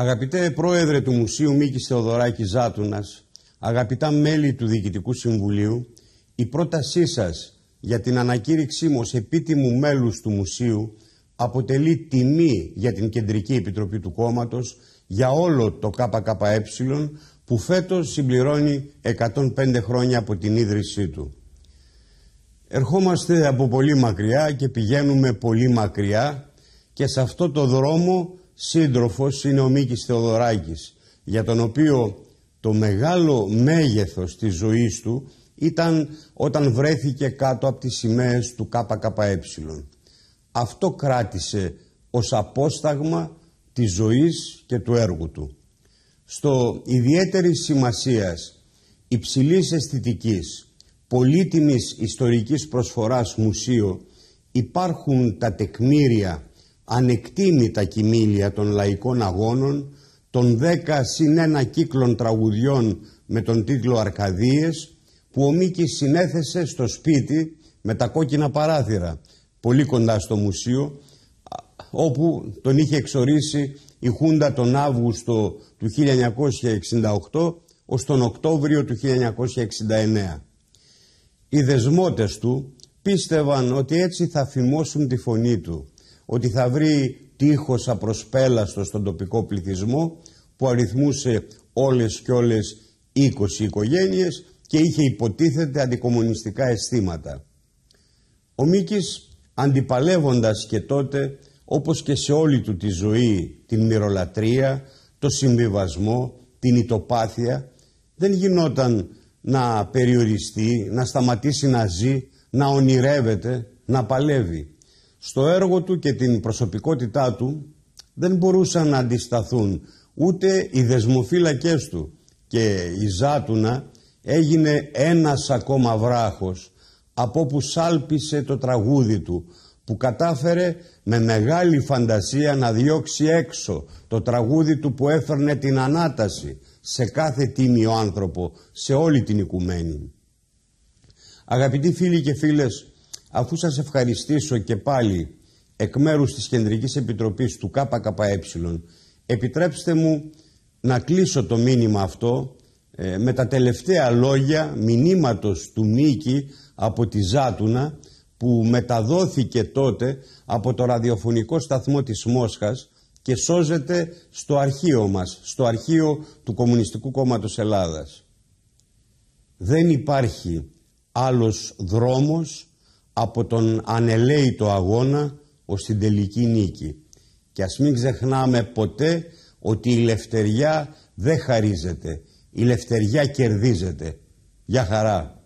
Αγαπητέ Πρόεδρε του Μουσείου Μίκης Θεοδωράκης Ζάτουνας, αγαπητά μέλη του Διοικητικού Συμβουλίου, η πρότασή σας για την ανακήρυξή μου ως επίτιμου μέλους του Μουσείου αποτελεί τιμή για την Κεντρική Επιτροπή του Κόμματος για όλο το ΚΚΕ που φέτος συμπληρώνει 105 χρόνια από την ίδρυσή του. Ερχόμαστε από πολύ μακριά και πηγαίνουμε πολύ μακριά και σε αυτό το δρόμο σύντροφος είναι ο Μίκης Θεοδωράκης, για τον οποίο το μεγάλο μέγεθος της ζωής του ήταν όταν βρέθηκε κάτω από τις σημαίες του ΚΚΕ. Αυτό κράτησε ως απόσταγμα της ζωής και του έργου του. Στο ιδιαίτερη σημασίας υψηλής αισθητικής, πολύτιμης ιστορικής προσφοράς μουσείο υπάρχουν τα τεκμήρια τα κοιμήλια των λαϊκών αγώνων, των δέκα συν ένα κύκλων τραγουδιών με τον τίτλο «Αρκαδίες» που ο Μίκης συνέθεσε στο σπίτι με τα κόκκινα παράθυρα, πολύ κοντά στο μουσείο, όπου τον είχε εξορίσει η Χούντα τον Αύγουστο του 1968 ως τον Οκτώβριο του 1969. Οι δεσμότες του πίστευαν ότι έτσι θα φημώσουν τη φωνή του ότι θα βρει τείχος απροσπέλαστος στον τοπικό πληθυσμό που αριθμούσε όλες και όλες 20 οικογένειες και είχε υποτίθεται αντικομονιστικά αισθήματα. Ο Μίκης αντιπαλεύοντας και τότε όπως και σε όλη του τη ζωή την μυρολατρεία, το συμβιβασμό, την ιτοπάθεια δεν γινόταν να περιοριστεί, να σταματήσει να ζει, να ονειρεύεται, να παλεύει στο έργο του και την προσωπικότητά του δεν μπορούσαν να αντισταθούν ούτε οι δεσμοφύλακές του και η Ζάτουνα έγινε ένας ακόμα βράχος από όπου σάλπισε το τραγούδι του που κατάφερε με μεγάλη φαντασία να διώξει έξω το τραγούδι του που έφερνε την ανάταση σε κάθε τίμιο άνθρωπο, σε όλη την οικουμένη. Αγαπητοί φίλοι και φίλες, αφού σας ευχαριστήσω και πάλι εκ μέρους της Κεντρικής Επιτροπής του ΚΚΕ, επιτρέψτε μου να κλείσω το μήνυμα αυτό ε, με τα τελευταία λόγια μηνύματος του Νίκη από τη Ζάτουνα που μεταδόθηκε τότε από το ραδιοφωνικό σταθμό της Μόσχας και σώζεται στο αρχείο μας, στο αρχείο του Κομμουνιστικού Κόμματος Ελλάδας. Δεν υπάρχει άλλος δρόμος από τον ανελαίητο αγώνα ως την τελική νίκη. Και ας μην ξεχνάμε ποτέ ότι η λευτεριά δεν χαρίζεται, η λευτεριά κερδίζεται. για χαρά!